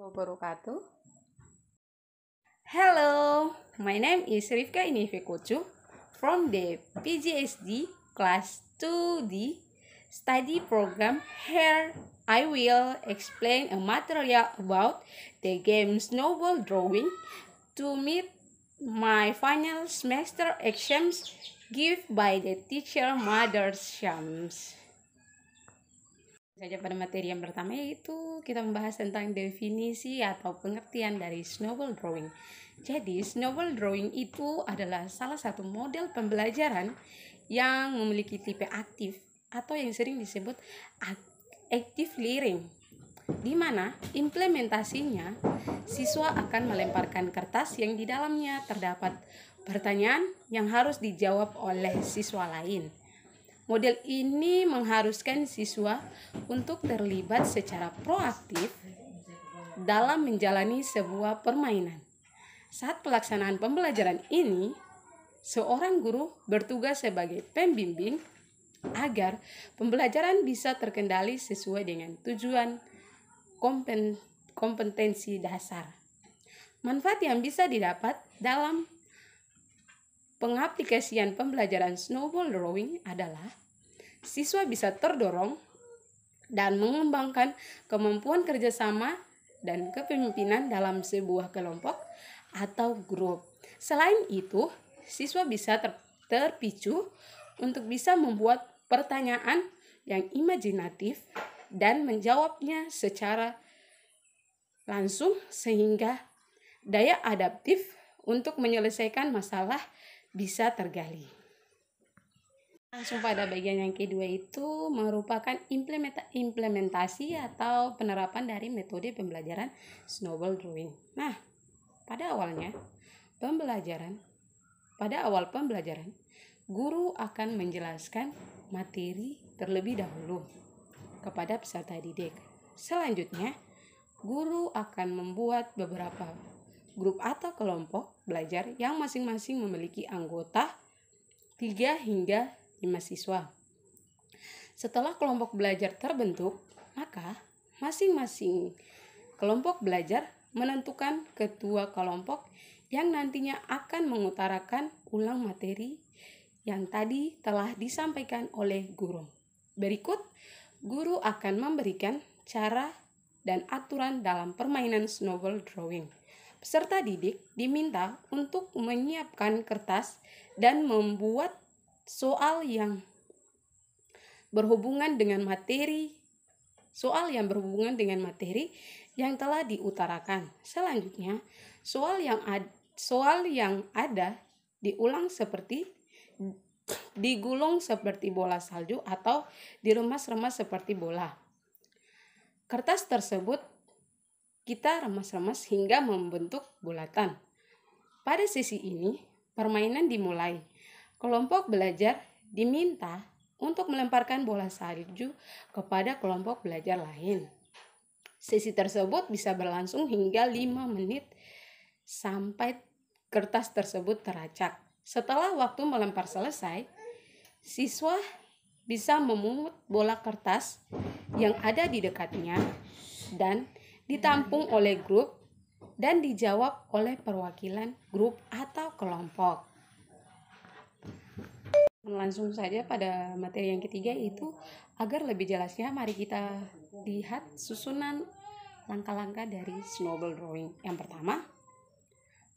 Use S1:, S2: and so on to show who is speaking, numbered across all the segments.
S1: wabarakatuh. Hello, my name is Rifka Kucu from the PGSD class 2D study program. Here I will explain a material about the game snowball drawing to meet my final semester exams given by the teacher Mother Shams saja pada materi yang pertama yaitu kita membahas tentang definisi atau pengertian dari snowball drawing. Jadi, snowball drawing itu adalah salah satu model pembelajaran yang memiliki tipe aktif atau yang sering disebut active learning di mana implementasinya siswa akan melemparkan kertas yang di dalamnya terdapat pertanyaan yang harus dijawab oleh siswa lain. Model ini mengharuskan siswa untuk terlibat secara proaktif dalam menjalani sebuah permainan. Saat pelaksanaan pembelajaran ini, seorang guru bertugas sebagai pembimbing agar pembelajaran bisa terkendali sesuai dengan tujuan kompetensi dasar. Manfaat yang bisa didapat dalam Pengaplikasian pembelajaran snowball drawing adalah siswa bisa terdorong dan mengembangkan kemampuan kerjasama dan kepemimpinan dalam sebuah kelompok atau grup. Selain itu, siswa bisa ter terpicu untuk bisa membuat pertanyaan yang imajinatif dan menjawabnya secara langsung sehingga daya adaptif untuk menyelesaikan masalah bisa tergali. Langsung pada bagian yang kedua itu merupakan implementasi atau penerapan dari metode pembelajaran snowball drawing. Nah, pada awalnya pembelajaran pada awal pembelajaran guru akan menjelaskan materi terlebih dahulu kepada peserta didik. Selanjutnya, guru akan membuat beberapa grup atau kelompok belajar yang masing-masing memiliki anggota 3 hingga 5 siswa. Setelah kelompok belajar terbentuk, maka masing-masing kelompok belajar menentukan ketua kelompok yang nantinya akan mengutarakan ulang materi yang tadi telah disampaikan oleh guru. Berikut, guru akan memberikan cara dan aturan dalam permainan snowball drawing. Peserta didik diminta untuk menyiapkan kertas dan membuat soal yang berhubungan dengan materi soal yang berhubungan dengan materi yang telah diutarakan. Selanjutnya, soal yang ad, soal yang ada diulang seperti digulung seperti bola salju atau diremas-remas seperti bola. Kertas tersebut kita remas-remas hingga membentuk bulatan. Pada sisi ini, permainan dimulai. Kelompok belajar diminta untuk melemparkan bola salju kepada kelompok belajar lain. Sesi tersebut bisa berlangsung hingga 5 menit sampai kertas tersebut teracak. Setelah waktu melempar selesai, siswa bisa memungut bola kertas yang ada di dekatnya dan ditampung oleh grup, dan dijawab oleh perwakilan grup atau kelompok. Langsung saja pada materi yang ketiga itu agar lebih jelasnya mari kita lihat susunan langkah-langkah dari snowball drawing. Yang pertama,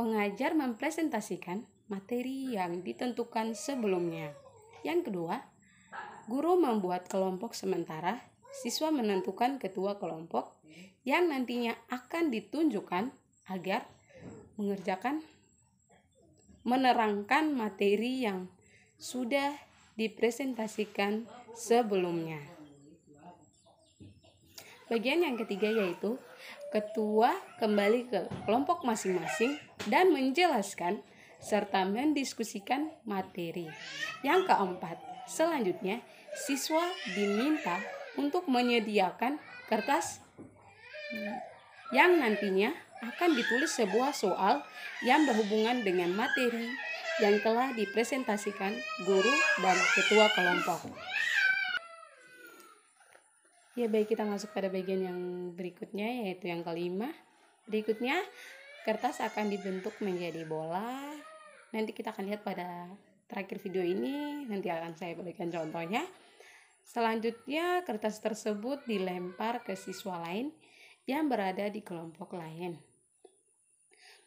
S1: pengajar mempresentasikan materi yang ditentukan sebelumnya. Yang kedua, guru membuat kelompok sementara, siswa menentukan ketua kelompok, yang nantinya akan ditunjukkan agar mengerjakan menerangkan materi yang sudah dipresentasikan sebelumnya. Bagian yang ketiga yaitu ketua kembali ke kelompok masing-masing dan menjelaskan serta mendiskusikan materi. Yang keempat, selanjutnya siswa diminta untuk menyediakan kertas yang nantinya akan ditulis sebuah soal yang berhubungan dengan materi yang telah dipresentasikan guru dan ketua kelompok. Ya baik kita masuk pada bagian yang berikutnya yaitu yang kelima. Berikutnya kertas akan dibentuk menjadi bola. Nanti kita akan lihat pada terakhir video ini nanti akan saya berikan contohnya. Selanjutnya kertas tersebut dilempar ke siswa lain yang berada di kelompok lain.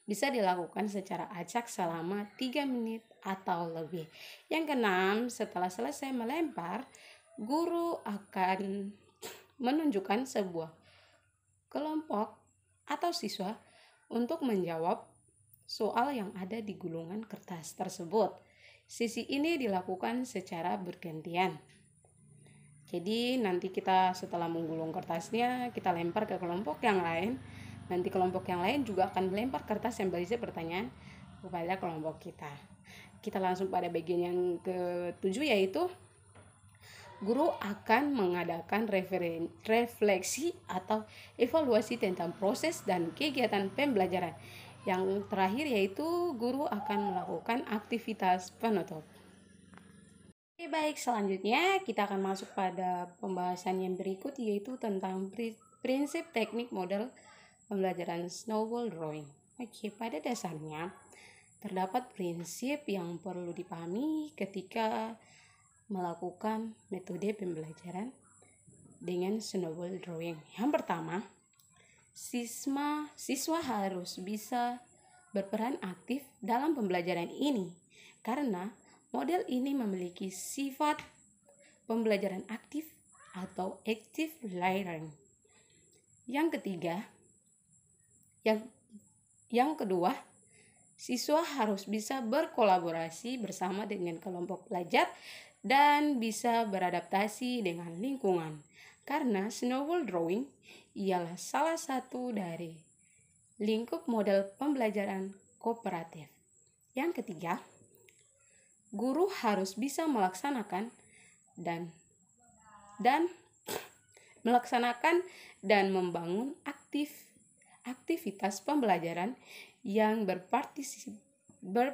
S1: Bisa dilakukan secara acak selama 3 menit atau lebih. Yang keenam, setelah selesai melempar, guru akan menunjukkan sebuah kelompok atau siswa untuk menjawab soal yang ada di gulungan kertas tersebut. Sisi ini dilakukan secara bergantian. Jadi nanti kita setelah menggulung kertasnya kita lempar ke kelompok yang lain. Nanti kelompok yang lain juga akan melempar kertas yang berisi pertanyaan kepada kelompok kita. Kita langsung pada bagian yang ketujuh yaitu guru akan mengadakan referen, refleksi atau evaluasi tentang proses dan kegiatan pembelajaran. Yang terakhir yaitu guru akan melakukan aktivitas penutup. Oke baik selanjutnya kita akan masuk pada pembahasan yang berikut yaitu tentang prinsip teknik model pembelajaran snowball drawing. Oke pada dasarnya terdapat prinsip yang perlu dipahami ketika melakukan metode pembelajaran dengan snowball drawing. Yang pertama siswa siswa harus bisa berperan aktif dalam pembelajaran ini karena Model ini memiliki sifat pembelajaran aktif atau active learning. Yang ketiga, yang yang kedua, siswa harus bisa berkolaborasi bersama dengan kelompok pelajar dan bisa beradaptasi dengan lingkungan. Karena snowball drawing ialah salah satu dari lingkup model pembelajaran kooperatif. Yang ketiga, guru harus bisa melaksanakan dan dan melaksanakan dan membangun aktif aktivitas pembelajaran yang berpartisip ber,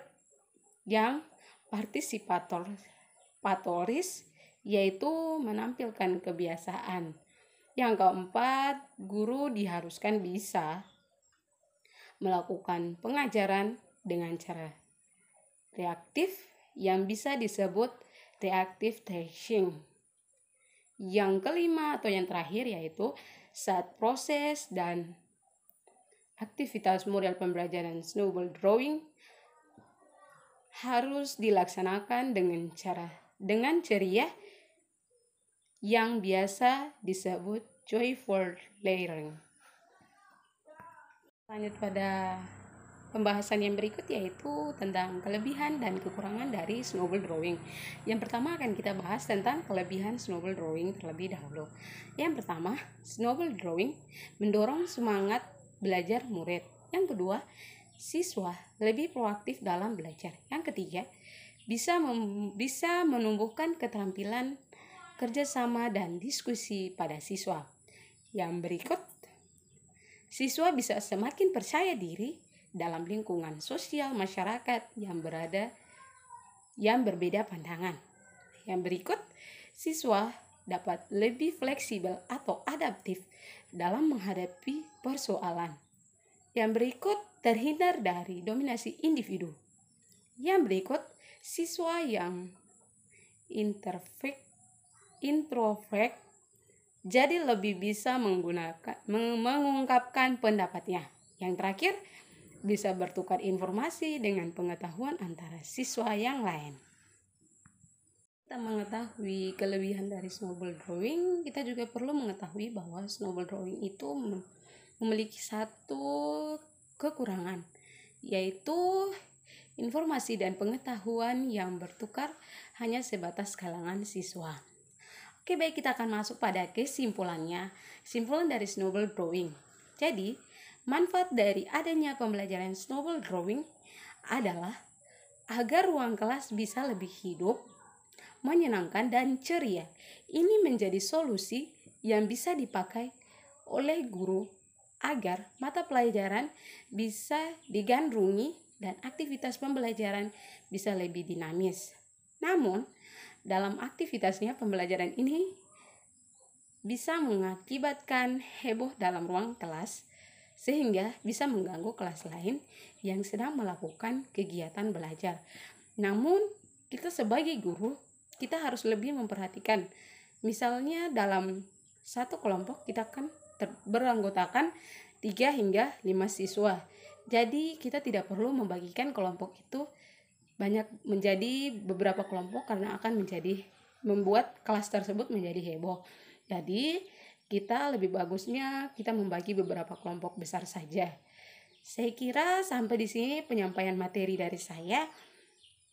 S1: yang partisipator patoris yaitu menampilkan kebiasaan. Yang keempat, guru diharuskan bisa melakukan pengajaran dengan cara reaktif yang bisa disebut reactive thrashing. Yang kelima atau yang terakhir yaitu saat proses dan aktivitas model pembelajaran snowball drawing harus dilaksanakan dengan cara dengan ceria yang biasa disebut joyful learning. Lanjut pada Pembahasan yang berikut yaitu tentang kelebihan dan kekurangan dari snowball drawing. Yang pertama akan kita bahas tentang kelebihan snowball drawing terlebih dahulu. Yang pertama, snowball drawing mendorong semangat belajar murid. Yang kedua, siswa lebih proaktif dalam belajar. Yang ketiga, bisa mem bisa menumbuhkan keterampilan kerjasama dan diskusi pada siswa. Yang berikut, siswa bisa semakin percaya diri dalam lingkungan sosial masyarakat yang berada yang berbeda pandangan. Yang berikut, siswa dapat lebih fleksibel atau adaptif dalam menghadapi persoalan. Yang berikut, terhindar dari dominasi individu. Yang berikut, siswa yang introvert jadi lebih bisa menggunakan mengungkapkan pendapatnya. Yang terakhir, bisa bertukar informasi dengan pengetahuan antara siswa yang lain. Kita mengetahui kelebihan dari snowball drawing, kita juga perlu mengetahui bahwa snowball drawing itu memiliki satu kekurangan, yaitu informasi dan pengetahuan yang bertukar hanya sebatas kalangan siswa. Oke, baik kita akan masuk pada kesimpulannya. Simpulan dari snowball drawing. Jadi, Manfaat dari adanya pembelajaran snowball drawing adalah agar ruang kelas bisa lebih hidup, menyenangkan, dan ceria. Ini menjadi solusi yang bisa dipakai oleh guru agar mata pelajaran bisa digandrungi dan aktivitas pembelajaran bisa lebih dinamis. Namun, dalam aktivitasnya pembelajaran ini bisa mengakibatkan heboh dalam ruang kelas sehingga bisa mengganggu kelas lain yang sedang melakukan kegiatan belajar. Namun, kita sebagai guru, kita harus lebih memperhatikan. Misalnya dalam satu kelompok kita akan beranggotakan 3 hingga 5 siswa. Jadi, kita tidak perlu membagikan kelompok itu banyak menjadi beberapa kelompok karena akan menjadi membuat kelas tersebut menjadi heboh. Jadi, kita lebih bagusnya kita membagi beberapa kelompok besar saja. Saya kira sampai di sini penyampaian materi dari saya.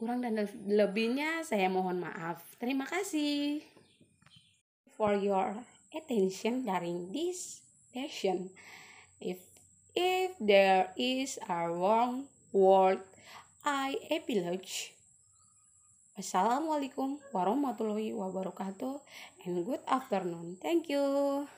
S1: Kurang dan lebihnya saya mohon maaf. Terima kasih for your attention during this session. If if there is a wrong word, I apologize. Assalamualaikum warahmatullahi wabarakatuh and good afternoon. Thank you.